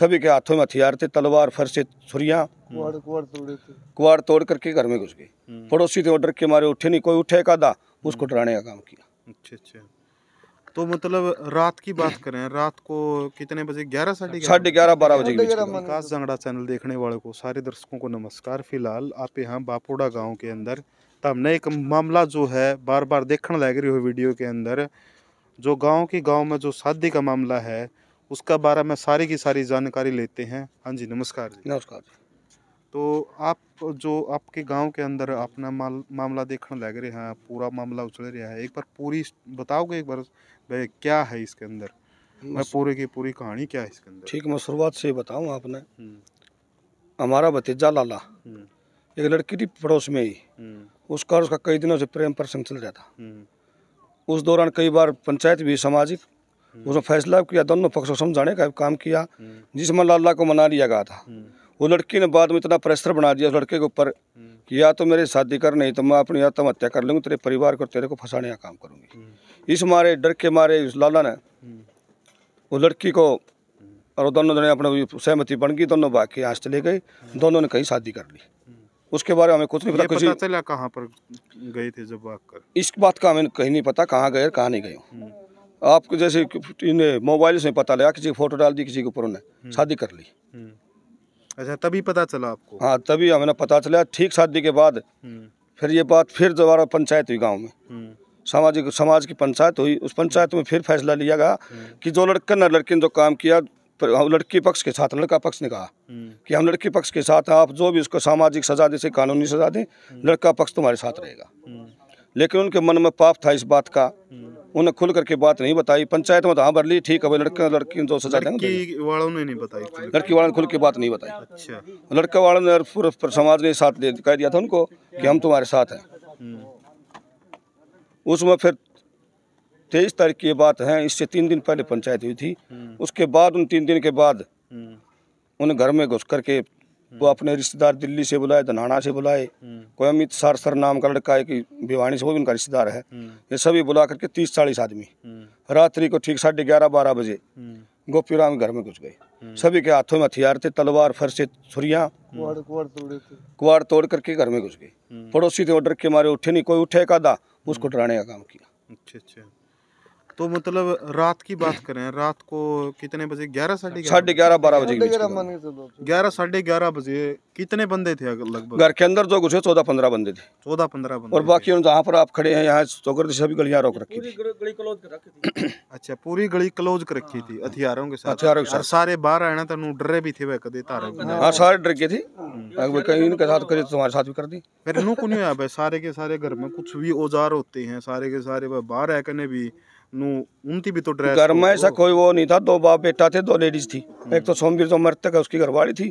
सभी के हाथों में हथियार थे तलवार फरसे छुरिया कुआड़ तोड़ करके घर में घुस गए हम्म। पड़ोसी थे ऑर्डर के मारे उठे नहीं कोई उठे का दा उसको हम्म। डराने का काम किया अच्छा अच्छा तो मतलब रात की बात करें रात को कितने बजे ग्यारह साढ़े साढ़े ग्यारह बारह बजे विकास जंगड़ा चैनल देखने वालों को सारे दर्शकों को नमस्कार फिलहाल आप यहाँ बापोड़ा गांव के अंदर तब तो हमने एक मामला जो है बार बार देखने लग रही हो वीडियो के अंदर जो गांव की गांव में जो शादी का मामला है उसका बारे में सारी की सारी जानकारी लेते हैं हाँ जी नमस्कार जी नमस्कार जी तो आप जो आपके गांव के अंदर अपना माल मामला देखने लग रहे हैं पूरा मामला उछल रहा है एक बार पूरी बताओगे एक बार भाई क्या है इसके अंदर मैं पूरे की पूरी कहानी क्या है इसके अंदर ठीक मैं शुरुआत से बताऊँ आपने हम्म। हमारा भतीजा लाला हम्म। एक लड़की थी पड़ोस में ही हम्म। उसका उसका कई दिनों से प्रेम प्रसंग चल रहा था उस दौरान कई बार पंचायत भी सामाजिक उसमें फैसला किया दोनों पक्षों समझाने का काम किया जिसमें लाला को मना लिया गया था वो लड़की ने बाद में इतना प्रेशर बना दिया उस लड़के के ऊपर कि या तो मेरे शादी कर नहीं तो मैं अपनी आत्महत्या कर लूँगी तेरे परिवार को तेरे को फंसाने का काम करूँगी इस मारे डर के मारे उस लाला ने वो लड़की को और दोनों जने अपने सहमति बन गई दोनों भाग के यहाँ चले गए दोनों ने कहीं शादी कर ली उसके बारे में हमें कुछ नहीं पता किसी चला कहाँ पर गए थे जब भाग कर इस बात का हमें कहीं नहीं पता कहाँ गए कहाँ नहीं गए आपको जैसे इन मोबाइल से पता लगा किसी फोटो डाल दी किसी के ऊपर उन्हें हम्म। शादी कर ली हम्म। अच्छा तभी पता चला आपको हाँ तभी हमें पता चला ठीक शादी के बाद हम्म। फिर ये बात फिर दोबारा पंचायत हुई गाँव में सामाजिक समाज की पंचायत हुई उस पंचायत में फिर फैसला लिया गया कि जो लड़का न लड़की ने जो काम किया लड़की पक्ष के साथ लड़का पक्ष ने कहा कि हम लड़की पक्ष के साथ आप जो भी उसको सामाजिक सजा दें से कानूनी सजा दें लड़का पक्ष तुम्हारे साथ रहेगा लेकिन उनके मन में पाप था इस बात का उन्हें खुल करके बात नहीं बताई पंचायत में तो हाँ भर ली ठीक है भाई लड़का लड़की तो सजा देंगे लड़की वालों ने नहीं बताई लड़की वालों ने खुल के बात नहीं बताई अच्छा लड़का वालों ने समाज ने साथ कह दिया था उनको कि हम तुम्हारे साथ हैं हम्म। उसमें फिर तेईस तारीख की बात है इससे तीन दिन पहले पंचायत हुई थी हम्म। उसके बाद उन तीन दिन के बाद हम्म। उन घर में घुस करके वो अपने रिश्तेदार दिल्ली से बुलाए धनाना तो से बुलाए कोई अमित सर नाम का लड़का है कि भिवानी से वो भी उनका रिश्तेदार है ये सभी बुला करके तीस चालीस आदमी रात्रि को ठीक साढ़े ग्यारह बारह बजे गोपीराम घर में घुस गए सभी के हाथों में हथियार थे तलवार फरसे छुरिया कुआड़ तोड़ करके घर में घुस गए पड़ोसी थे वो के मारे उठे नहीं कोई उठे का उसको डराने का काम किया अच्छा अच्छा तो मतलब रात की बात करें रात को कितने बजे ग्यारह साढ़े साढ़े ग्यारह बारह बजे ग्यारह साढ़े ग्यारह बजे कितने बंदे थे लगभग घर के अंदर जो घुसे चौदह पंद्रह बंदे थे चौदह पंद्रह बंदे और बाकी जहाँ पर आप खड़े हैं यहाँ चौकर सभी गलियाँ रोक रखी थी अच्छा पूरी गली क्लोज कर रखी थी हथियारों के साथ हथियारों के साथ सारे बाहर आना तो डरे भी थे हाँ, हाँ सारे डर गए थे हाँ। कहीं इनके साथ करे तो तुम्हारे साथ भी कर दी फिर नू नहीं सारे के सारे घर में कुछ भी औजार होते हैं सारे के सारे बाहर है कने भी नु भी तो ड्रेस घर में ऐसा कोई वो नहीं था दो बाप बेटा थे दो लेडीज थी एक तो सोमवीर जो मृत है उसकी घरवाली थी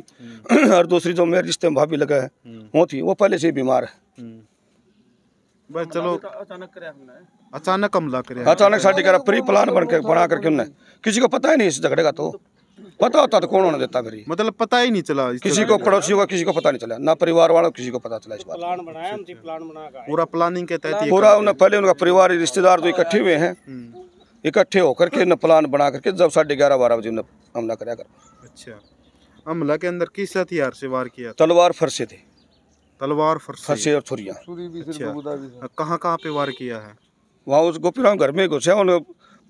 और दूसरी जो मेरे रिश्ते में भाभी लगा है वो थी वो पहले से ही बीमार है बस चलो अचानक अचानक हमला कर अचानक साढ़े प्री प्लान बन के बना करके उन्हें किसी को पता ही नहीं इस झगड़े का तो पता होता तो कौन होने देता फिर मतलब पता ही नहीं चला किसी को पड़ोसी होगा किसी को पता नहीं चला ना परिवार वालों किसी को पता चला इस बात प्लान बनाया प्लान बनाया पूरा प्लानिंग के तहत पूरा उन्हें पहले उनका परिवार रिश्तेदार जो तो इकट्ठे हुए हैं हम्म। इकट्ठे होकर के प्लान बना करके जब साढ़े ग्यारह बारह बजे उन्हें हमला कराया कर अच्छा हमला के अंदर किस हथियार से वार किया तलवार फरसे थे तलवार फरसे और छुरिया अच्छा। कहाँ कहाँ पे वार किया है वहाँ उस गोपीराम घर में घुसा उन्होंने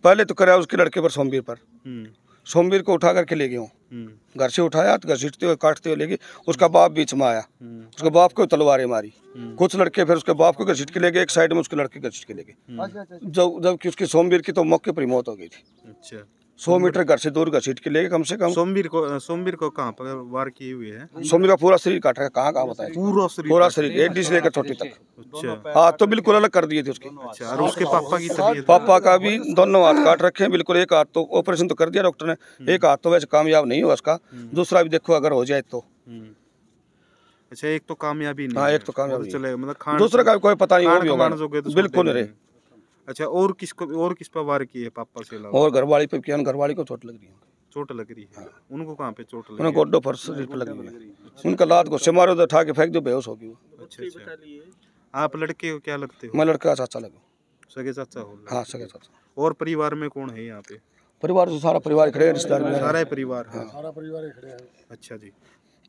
पहले तो कराया उसके लड़के पर सोमवीर पर हम्म। सोमवीर को उठा करके ले गए हूँ हम्म। घर से उठाया तो घसीटते हुए काटते हुए ले गए उसका बाप बीच में आया हम्म। उसके बाप को तलवारें मारी हम्म। कुछ लड़के फिर उसके बाप को घसीट के ले गए एक साइड में उसके लड़के घसीट के ले गए अच्छा, अच्छा, अच्छा। जब जबकि उसकी सोमवीर की तो मौके पर मौत हो गई थी अच्छा सौ मीटर घर से दूर घसीट के लेके कम से कम सोमवीर को सोमवीर को कहाँ पर वार किए हुए हैं सोमवीर का पूरा शरीर काटा कहाँ कहाँ बताया अच्छा, पूरा शरीर पूरा शरीर एड्डी से लेकर छोटी तक अच्छा हाँ तो बिल्कुल अलग कर दिए थे उसके अच्छा और उसके पापा की तबीयत पापा का भी दोनों हाथ काट रखे हैं बिल्कुल एक हाथ तो ऑपरेशन तो कर दिया डॉक्टर ने हम्म। एक हाथ तो वैसे कामयाब नहीं हुआ उसका हम्म। दूसरा भी देखो अगर हो जाए तो हम्म। अच्छा एक तो कामयाबी नहीं हाँ एक तो कामयाबी चले मतलब दूसरा का कोई पता नहीं होगा तो बिल्कुल नहीं अच्छा और किसको और किस पर वार की है पापा से लगा और घरवाली पे क्या घरवाली को चोट लग रही है चोट लग रही है हाँ। उनको कहाँ पे चोट लगी उन्हें गोड्डो फर्श पर लगी हुई है अच्छा। उनका लात को से मारो तो उठा के फेंक दो बेहोश होगी वो अच्छा अच्छा आप लड़के को क्या लगते हो मैं लड़का चाचा लगा सगे चाचा हो हाँ सगे चाचा और परिवार में कौन है यहाँ पे परिवार से सारा परिवार खड़े हैं रिश्तेदार सारा परिवार हाँ सारा परिवार खड़े हैं अच्छा जी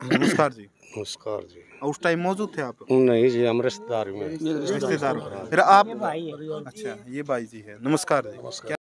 नमस्कार जी नमस्कार जी उस टाइम मौजूद थे आप नहीं जी हम रिश्तेदार में रिश्तेदार आप अच्छा ये भाई जी है नमस्कार जी नमस्कार